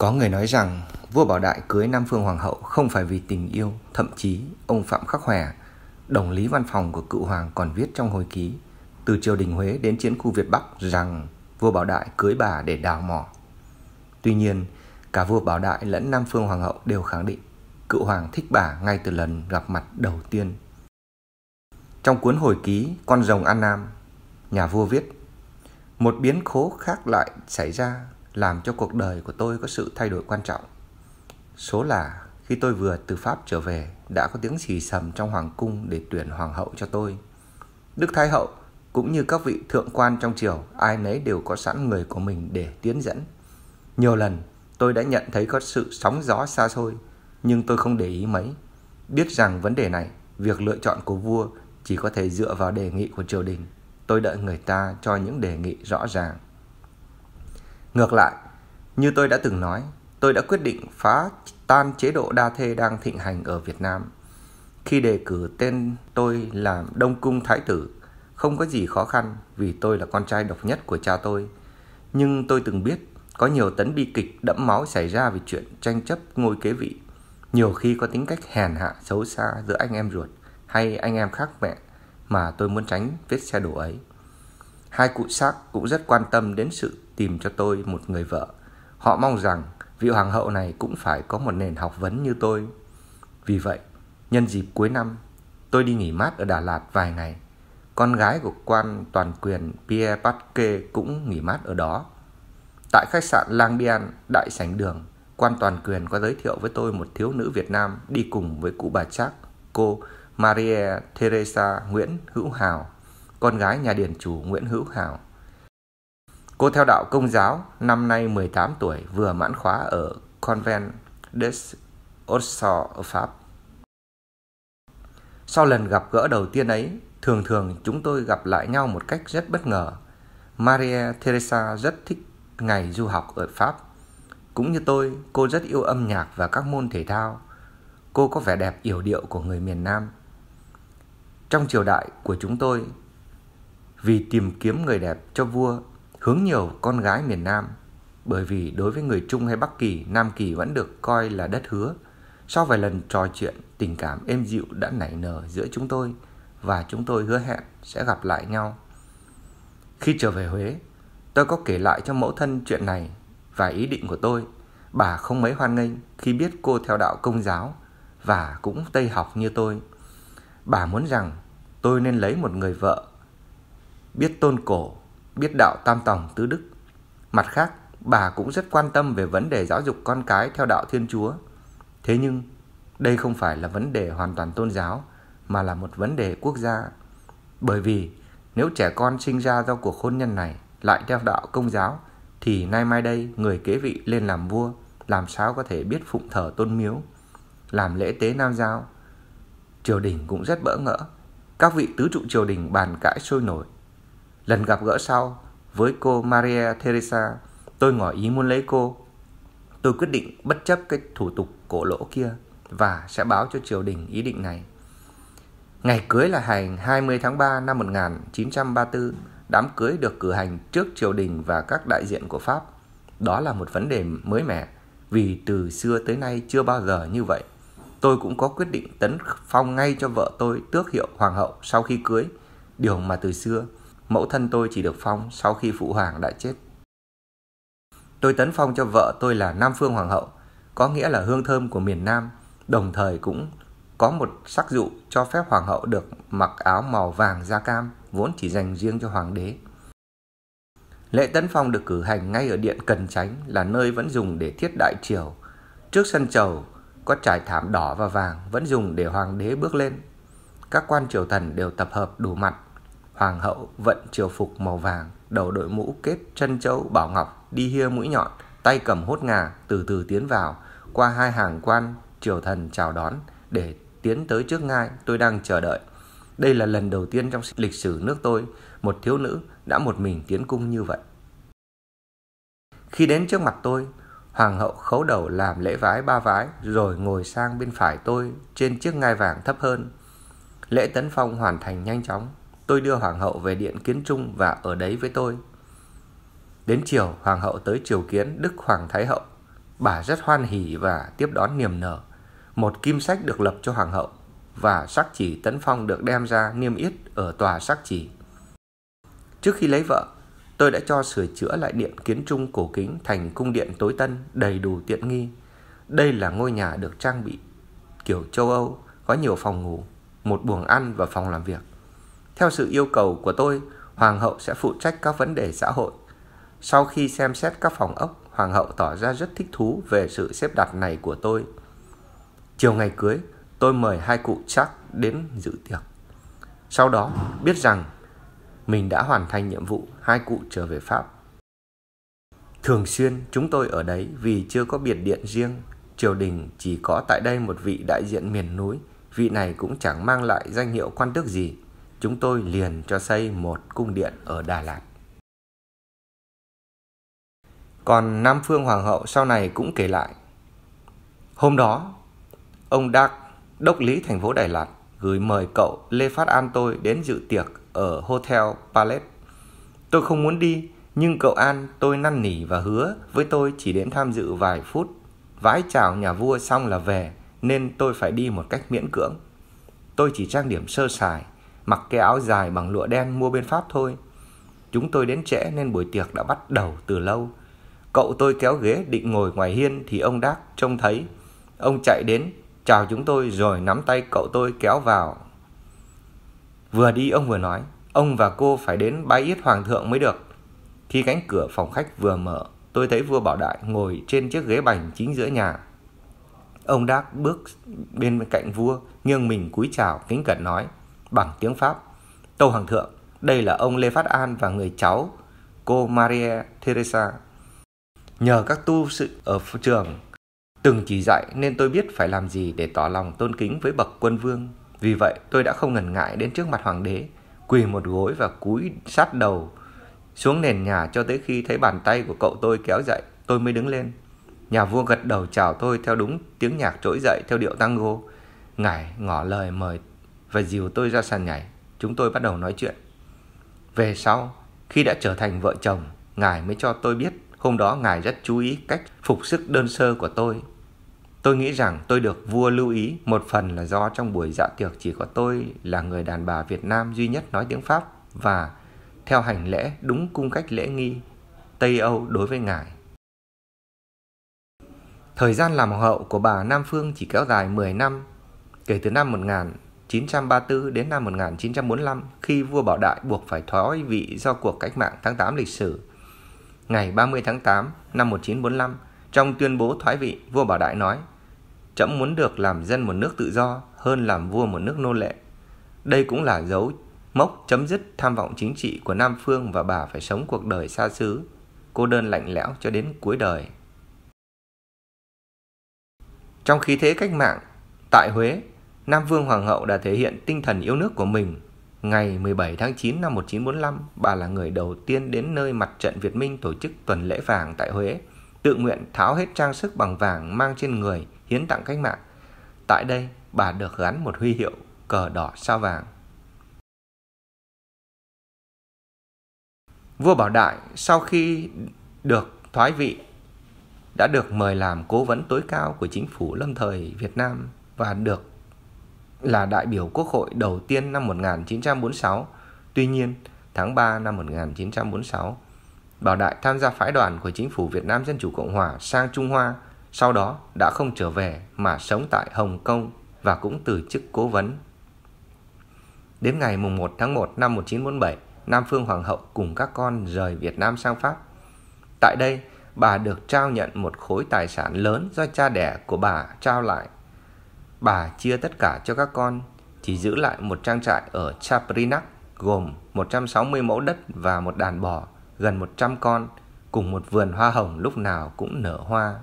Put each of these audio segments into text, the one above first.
Có người nói rằng vua Bảo Đại cưới Nam Phương Hoàng hậu không phải vì tình yêu, thậm chí ông Phạm Khắc Hòe, đồng lý văn phòng của cựu hoàng còn viết trong hồi ký từ triều đình Huế đến chiến khu Việt Bắc rằng vua Bảo Đại cưới bà để đào mỏ. Tuy nhiên, cả vua Bảo Đại lẫn Nam Phương Hoàng hậu đều khẳng định cựu hoàng thích bà ngay từ lần gặp mặt đầu tiên. Trong cuốn hồi ký Con rồng An Nam, nhà vua viết Một biến cố khác lại xảy ra làm cho cuộc đời của tôi có sự thay đổi quan trọng. Số là khi tôi vừa từ Pháp trở về đã có tiếng xì sầm trong hoàng cung để tuyển hoàng hậu cho tôi. Đức Thái Hậu cũng như các vị thượng quan trong triều ai nấy đều có sẵn người của mình để tiến dẫn. Nhiều lần tôi đã nhận thấy có sự sóng gió xa xôi nhưng tôi không để ý mấy. Biết rằng vấn đề này, việc lựa chọn của vua chỉ có thể dựa vào đề nghị của triều đình. Tôi đợi người ta cho những đề nghị rõ ràng. Ngược lại, như tôi đã từng nói, tôi đã quyết định phá tan chế độ đa thê đang thịnh hành ở Việt Nam. Khi đề cử tên tôi làm Đông Cung Thái Tử, không có gì khó khăn vì tôi là con trai độc nhất của cha tôi. Nhưng tôi từng biết có nhiều tấn bi kịch đẫm máu xảy ra vì chuyện tranh chấp ngôi kế vị. Nhiều khi có tính cách hèn hạ xấu xa giữa anh em ruột hay anh em khác mẹ mà tôi muốn tránh vết xe đổ ấy. Hai cụ xác cũng rất quan tâm đến sự tìm cho tôi một người vợ. Họ mong rằng vị hoàng hậu này cũng phải có một nền học vấn như tôi. Vì vậy, nhân dịp cuối năm, tôi đi nghỉ mát ở Đà Lạt vài ngày. Con gái của quan toàn quyền Pierre Pasquet cũng nghỉ mát ở đó. Tại khách sạn Lang Bian, đại sảnh đường, quan toàn quyền có giới thiệu với tôi một thiếu nữ Việt Nam đi cùng với cụ bà Trác, cô Maria Teresa Nguyễn Hữu Hào, con gái nhà điển chủ Nguyễn Hữu Hào. Cô theo đạo Công giáo, năm nay 18 tuổi, vừa mãn khóa ở Convent des Orsaux ở Pháp. Sau lần gặp gỡ đầu tiên ấy, thường thường chúng tôi gặp lại nhau một cách rất bất ngờ. Maria Teresa rất thích ngày du học ở Pháp. Cũng như tôi, cô rất yêu âm nhạc và các môn thể thao. Cô có vẻ đẹp yểu điệu của người miền Nam. Trong triều đại của chúng tôi, vì tìm kiếm người đẹp cho vua hướng nhiều con gái miền Nam bởi vì đối với người Trung hay Bắc Kỳ, Nam Kỳ vẫn được coi là đất hứa. Sau vài lần trò chuyện, tình cảm êm dịu đã nảy nở giữa chúng tôi và chúng tôi hứa hẹn sẽ gặp lại nhau. Khi trở về Huế, tôi có kể lại cho mẫu thân chuyện này và ý định của tôi. Bà không mấy hoan nghênh khi biết cô theo đạo công giáo và cũng Tây học như tôi. Bà muốn rằng tôi nên lấy một người vợ biết tôn cổ biết đạo tam tòng tứ đức. Mặt khác, bà cũng rất quan tâm về vấn đề giáo dục con cái theo đạo Thiên Chúa. Thế nhưng, đây không phải là vấn đề hoàn toàn tôn giáo mà là một vấn đề quốc gia. Bởi vì nếu trẻ con sinh ra do cuộc hôn nhân này lại theo đạo công giáo thì nay mai đây người kế vị lên làm vua làm sao có thể biết phụng thờ tôn miếu, làm lễ tế nam giáo Triều đình cũng rất bỡ ngỡ. Các vị tứ trụ triều đình bàn cãi sôi nổi Lần gặp gỡ sau với cô Maria Teresa, tôi ngỏ ý muốn lấy cô. Tôi quyết định bất chấp cái thủ tục cổ lỗ kia và sẽ báo cho triều đình ý định này. Ngày cưới là hành 20 tháng 3 năm 1934, đám cưới được cử hành trước triều đình và các đại diện của Pháp. Đó là một vấn đề mới mẻ, vì từ xưa tới nay chưa bao giờ như vậy. Tôi cũng có quyết định tấn phong ngay cho vợ tôi tước hiệu hoàng hậu sau khi cưới, điều mà từ xưa mẫu thân tôi chỉ được phong sau khi phụ hoàng đã chết. Tôi tấn phong cho vợ tôi là Nam Phương Hoàng hậu, có nghĩa là hương thơm của miền Nam, đồng thời cũng có một sắc dụ cho phép hoàng hậu được mặc áo màu vàng da cam vốn chỉ dành riêng cho hoàng đế. Lễ tấn phong được cử hành ngay ở điện Cần Chánh là nơi vẫn dùng để thiết đại triều. Trước sân chầu có trải thảm đỏ và vàng vẫn dùng để hoàng đế bước lên. Các quan triều thần đều tập hợp đủ mặt Hoàng hậu vận triều phục màu vàng, đầu đội mũ kết chân châu bảo ngọc, đi hia mũi nhọn, tay cầm hốt ngà, từ từ tiến vào, qua hai hàng quan, triều thần chào đón, để tiến tới trước ngai, tôi đang chờ đợi. Đây là lần đầu tiên trong lịch sử nước tôi, một thiếu nữ đã một mình tiến cung như vậy. Khi đến trước mặt tôi, hoàng hậu khấu đầu làm lễ vái ba vái rồi ngồi sang bên phải tôi trên chiếc ngai vàng thấp hơn. Lễ tấn phong hoàn thành nhanh chóng, tôi đưa hoàng hậu về điện kiến trung và ở đấy với tôi. Đến chiều, hoàng hậu tới triều kiến Đức Hoàng Thái Hậu. Bà rất hoan hỉ và tiếp đón niềm nở. Một kim sách được lập cho hoàng hậu và sắc chỉ tấn phong được đem ra niêm yết ở tòa sắc chỉ. Trước khi lấy vợ, tôi đã cho sửa chữa lại điện kiến trung cổ kính thành cung điện tối tân đầy đủ tiện nghi. Đây là ngôi nhà được trang bị kiểu châu Âu, có nhiều phòng ngủ, một buồng ăn và phòng làm việc. Theo sự yêu cầu của tôi, Hoàng hậu sẽ phụ trách các vấn đề xã hội. Sau khi xem xét các phòng ốc, Hoàng hậu tỏ ra rất thích thú về sự xếp đặt này của tôi. Chiều ngày cưới, tôi mời hai cụ chắc đến dự tiệc. Sau đó, biết rằng mình đã hoàn thành nhiệm vụ hai cụ trở về Pháp. Thường xuyên chúng tôi ở đấy vì chưa có biệt điện riêng, triều đình chỉ có tại đây một vị đại diện miền núi, vị này cũng chẳng mang lại danh hiệu quan tước gì chúng tôi liền cho xây một cung điện ở Đà Lạt. Còn Nam Phương Hoàng hậu sau này cũng kể lại. Hôm đó, ông Đắc, đốc lý thành phố Đà Lạt gửi mời cậu Lê Phát An tôi đến dự tiệc ở Hotel Palace. Tôi không muốn đi, nhưng cậu An tôi năn nỉ và hứa với tôi chỉ đến tham dự vài phút, vái chào nhà vua xong là về, nên tôi phải đi một cách miễn cưỡng. Tôi chỉ trang điểm sơ sài, mặc cái áo dài bằng lụa đen mua bên Pháp thôi. Chúng tôi đến trễ nên buổi tiệc đã bắt đầu từ lâu. Cậu tôi kéo ghế định ngồi ngoài hiên thì ông Đác trông thấy. Ông chạy đến, chào chúng tôi rồi nắm tay cậu tôi kéo vào. Vừa đi ông vừa nói, ông và cô phải đến bái yết hoàng thượng mới được. Khi cánh cửa phòng khách vừa mở, tôi thấy vua Bảo Đại ngồi trên chiếc ghế bành chính giữa nhà. Ông Đác bước bên cạnh vua, nghiêng mình cúi chào kính cẩn nói – bằng tiếng Pháp. Tâu Hoàng Thượng, đây là ông Lê Phát An và người cháu, cô Maria Teresa. Nhờ các tu sự ở trường từng chỉ dạy nên tôi biết phải làm gì để tỏ lòng tôn kính với bậc quân vương. Vì vậy, tôi đã không ngần ngại đến trước mặt hoàng đế, quỳ một gối và cúi sát đầu xuống nền nhà cho tới khi thấy bàn tay của cậu tôi kéo dậy, tôi mới đứng lên. Nhà vua gật đầu chào tôi theo đúng tiếng nhạc trỗi dậy theo điệu tango. Ngài ngỏ lời mời và dìu tôi ra sàn nhảy. Chúng tôi bắt đầu nói chuyện. Về sau, khi đã trở thành vợ chồng, ngài mới cho tôi biết hôm đó ngài rất chú ý cách phục sức đơn sơ của tôi. Tôi nghĩ rằng tôi được vua lưu ý một phần là do trong buổi dạ tiệc chỉ có tôi là người đàn bà Việt Nam duy nhất nói tiếng Pháp và theo hành lễ đúng cung cách lễ nghi Tây Âu đối với ngài. Thời gian làm hậu của bà Nam Phương chỉ kéo dài 10 năm, kể từ năm 1900 934 đến năm 1945 khi vua Bảo Đại buộc phải thoái vị do cuộc cách mạng tháng 8 lịch sử. Ngày 30 tháng 8 năm 1945, trong tuyên bố thoái vị, vua Bảo Đại nói Chậm muốn được làm dân một nước tự do hơn làm vua một nước nô lệ. Đây cũng là dấu mốc chấm dứt tham vọng chính trị của Nam Phương và bà phải sống cuộc đời xa xứ, cô đơn lạnh lẽo cho đến cuối đời. Trong khí thế cách mạng, tại Huế, Nam Vương Hoàng hậu đã thể hiện tinh thần yêu nước của mình. Ngày 17 tháng 9 năm 1945, bà là người đầu tiên đến nơi mặt trận Việt Minh tổ chức tuần lễ vàng tại Huế, tự nguyện tháo hết trang sức bằng vàng mang trên người hiến tặng cách mạng. Tại đây, bà được gắn một huy hiệu cờ đỏ sao vàng. Vua Bảo Đại sau khi được thoái vị đã được mời làm cố vấn tối cao của chính phủ lâm thời Việt Nam và được là đại biểu Quốc hội đầu tiên năm 1946. Tuy nhiên, tháng 3 năm 1946, Bảo Đại tham gia phái đoàn của chính phủ Việt Nam Dân Chủ Cộng Hòa sang Trung Hoa, sau đó đã không trở về mà sống tại Hồng Kông và cũng từ chức cố vấn. Đến ngày 1 tháng 1 năm 1947, Nam Phương Hoàng hậu cùng các con rời Việt Nam sang Pháp. Tại đây, bà được trao nhận một khối tài sản lớn do cha đẻ của bà trao lại Bà chia tất cả cho các con, chỉ giữ lại một trang trại ở Chaprinak gồm 160 mẫu đất và một đàn bò, gần 100 con, cùng một vườn hoa hồng lúc nào cũng nở hoa.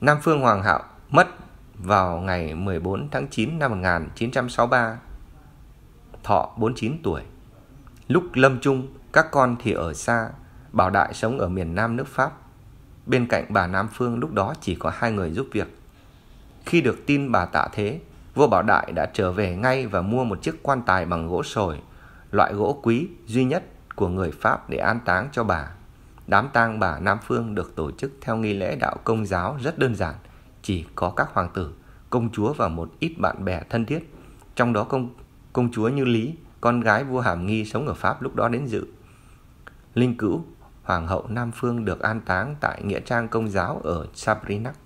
Nam Phương Hoàng Hạo mất vào ngày 14 tháng 9 năm 1963, thọ 49 tuổi. Lúc lâm chung, các con thì ở xa, Bảo Đại sống ở miền Nam nước Pháp Bên cạnh bà Nam Phương lúc đó chỉ có hai người giúp việc. Khi được tin bà tạ thế, vua Bảo Đại đã trở về ngay và mua một chiếc quan tài bằng gỗ sồi, loại gỗ quý duy nhất của người Pháp để an táng cho bà. Đám tang bà Nam Phương được tổ chức theo nghi lễ đạo công giáo rất đơn giản, chỉ có các hoàng tử, công chúa và một ít bạn bè thân thiết. Trong đó công công chúa Như Lý, con gái vua Hàm Nghi sống ở Pháp lúc đó đến dự. Linh Cữu Hoàng hậu Nam Phương được an táng tại Nghĩa trang Công giáo ở Sabrinak.